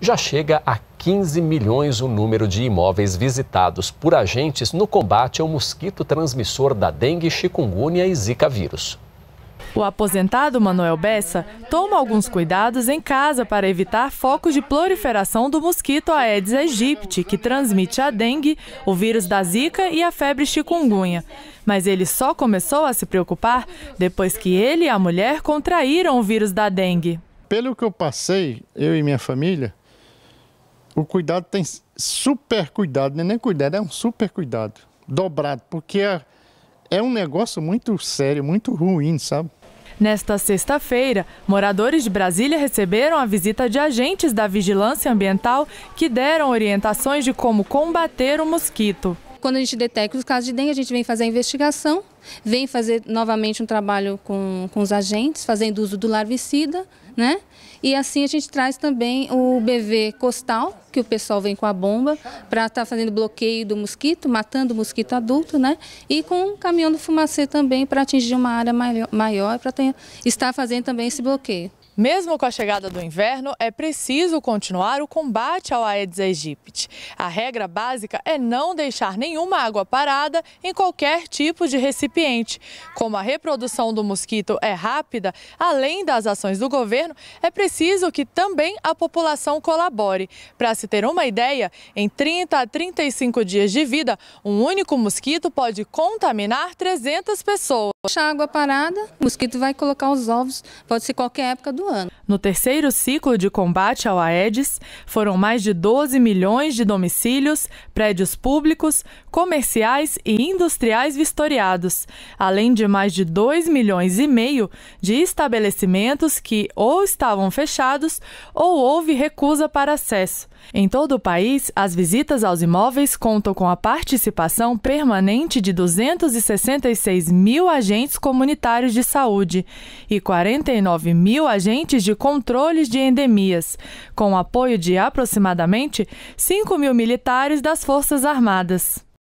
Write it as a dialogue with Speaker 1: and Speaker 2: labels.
Speaker 1: já chega a 15 milhões o número de imóveis visitados por agentes no combate ao mosquito transmissor da dengue, chikungunya e zika vírus. O aposentado Manuel Bessa toma alguns cuidados em casa para evitar focos de proliferação do mosquito Aedes aegypti, que transmite a dengue, o vírus da zika e a febre chikungunya. Mas ele só começou a se preocupar depois que ele e a mulher contraíram o vírus da dengue.
Speaker 2: Pelo que eu passei, eu e minha família, o cuidado tem super cuidado, não é nem cuidado, é um super cuidado, dobrado, porque é, é um negócio muito sério, muito ruim, sabe?
Speaker 1: Nesta sexta-feira, moradores de Brasília receberam a visita de agentes da Vigilância Ambiental que deram orientações de como combater o mosquito.
Speaker 3: Quando a gente detecta os casos de dengue, a gente vem fazer a investigação, vem fazer novamente um trabalho com, com os agentes, fazendo uso do larvicida, né? E assim a gente traz também o BV costal, que o pessoal vem com a bomba, para estar tá fazendo bloqueio do mosquito, matando o mosquito adulto, né? E com o caminhão do fumacê também, para atingir uma área maior, maior para estar fazendo também esse bloqueio.
Speaker 1: Mesmo com a chegada do inverno, é
Speaker 3: preciso
Speaker 1: continuar o combate ao Aedes aegypti. A regra básica é não deixar nenhuma água parada em qualquer tipo de recipiente. Como a reprodução do mosquito é rápida, além das ações do governo, é preciso que também a população colabore. Para se ter uma ideia, em 30 a 35 dias de vida, um único mosquito pode contaminar 300 pessoas. Deixar água parada, o mosquito
Speaker 3: vai colocar os ovos, pode ser qualquer época do ano.
Speaker 1: No terceiro ciclo de combate ao Aedes, foram mais de 12 milhões de domicílios, prédios públicos, comerciais e industriais vistoriados, além de mais de 2 milhões e meio de estabelecimentos que ou estavam fechados ou houve recusa para acesso. Em todo o país, as visitas aos imóveis contam com a participação permanente de 266 mil agentes comunitários de saúde e 49 mil agentes de controles de endemias, com o apoio de aproximadamente 5 mil militares das Forças Armadas.